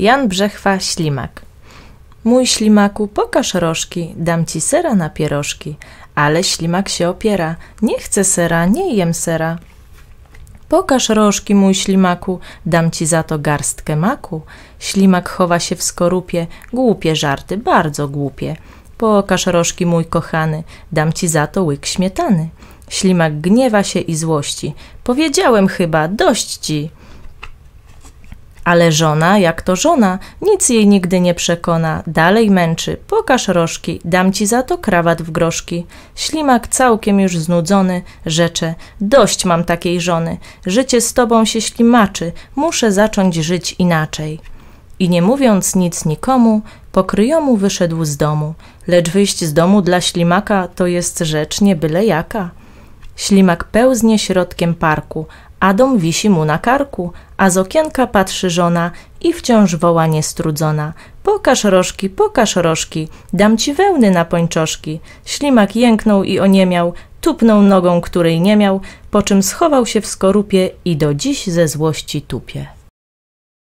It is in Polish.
Jan Brzechwa Ślimak. Mój ślimaku, pokaż rożki, dam ci sera na pierożki. Ale ślimak się opiera, nie chcę sera, nie jem sera. Pokaż rożki, mój ślimaku, dam ci za to garstkę maku. Ślimak chowa się w skorupie, głupie żarty, bardzo głupie. Pokaż rożki, mój kochany, dam ci za to łyk śmietany. Ślimak gniewa się i złości. Powiedziałem chyba, dość ci. Ale żona, jak to żona, nic jej nigdy nie przekona, dalej męczy, pokaż rożki, dam ci za to krawat w groszki. Ślimak całkiem już znudzony, rzecze, dość mam takiej żony, życie z tobą się ślimaczy, muszę zacząć żyć inaczej. I nie mówiąc nic nikomu, pokryjomu wyszedł z domu, lecz wyjść z domu dla ślimaka to jest rzecz niebyle jaka. Ślimak pełznie środkiem parku, Adam wisi mu na karku, a z okienka patrzy żona i wciąż woła niestrudzona. Pokaż rożki, pokaż rożki, dam ci wełny na pończoszki. Ślimak jęknął i oniemiał, tupnął nogą, której nie miał, po czym schował się w skorupie i do dziś ze złości tupie.